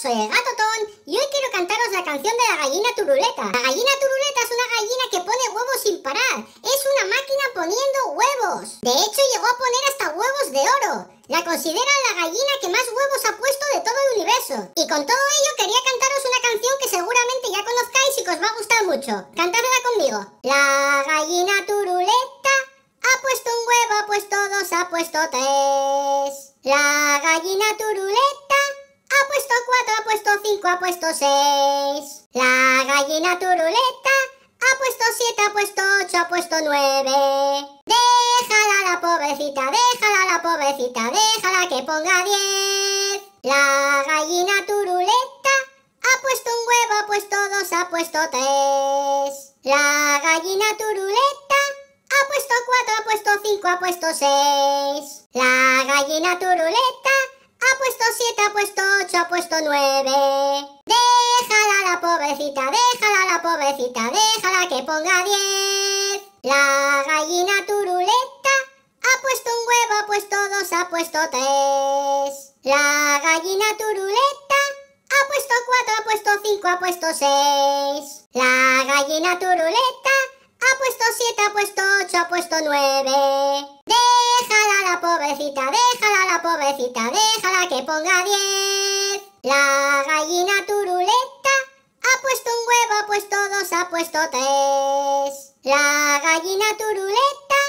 soy el gato Ton y hoy quiero cantaros la canción de la gallina turuleta. La gallina turuleta es una gallina que pone huevos sin parar. Es una máquina poniendo huevos. De hecho llegó a poner hasta huevos de oro. La consideran la gallina que más huevos ha puesto de todo el universo. Y con todo ello quería cantaros una canción que seguramente ya conozcáis y que os va a gustar mucho. Cantadla conmigo. La gallina turuleta ha puesto un huevo, ha puesto dos, ha puesto tres. La gallina turuleta ha puesto 6. La gallina turuleta ha puesto 7, ha puesto 8, ha puesto 9. Déjala la pobrecita, déjala la pobrecita, déjala que ponga 10. La gallina turuleta ha puesto un huevo, ha puesto 2, ha puesto 3. La gallina turuleta ha puesto 4, ha puesto 5, ha puesto 6. La gallina turuleta puesto 7, ha puesto 8, ha puesto 9. Déjala la pobrecita, déjala la pobrecita, déjala que ponga 10. La gallina turuleta ha puesto un huevo, ha puesto 2, ha puesto 3. La gallina turuleta ha puesto 4, ha puesto 5, ha puesto 6. La gallina turuleta ha puesto 7, ha puesto 8, ha puesto 9. pobrecita, déjala que ponga 10. La gallina turuleta ha puesto un huevo, ha puesto dos, ha puesto tres. La gallina turuleta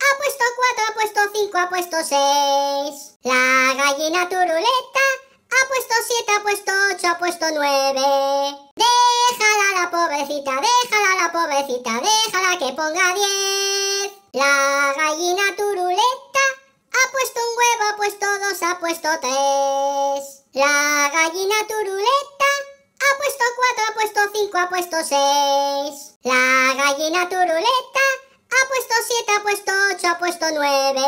ha puesto cuatro, ha puesto cinco, ha puesto seis. La gallina turuleta ha puesto siete, ha puesto ocho, ha puesto nueve. Déjala la pobrecita, déjala la pobrecita, déjala que ponga 10. la turuleta ha puesto 4, ha puesto 5, ha puesto 6. La gallina turuleta ha puesto 7, ha puesto 8, ha puesto 9.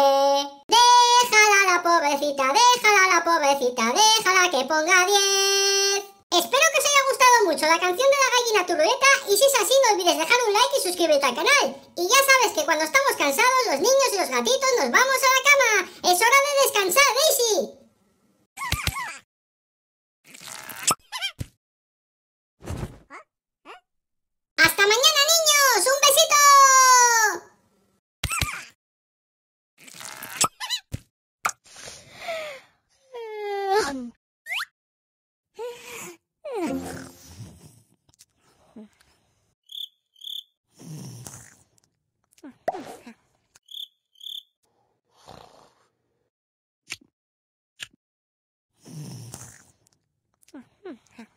Déjala la pobrecita, déjala la pobrecita, déjala que ponga 10. Espero que os haya gustado mucho la canción de la gallina turuleta y si es así no olvides dejar un like y suscribirte al canal. Y ya sabes que cuando estamos cansados los niños y los gatitos nos vamos a la cama. Es hora de descansar, Daisy. Hmm.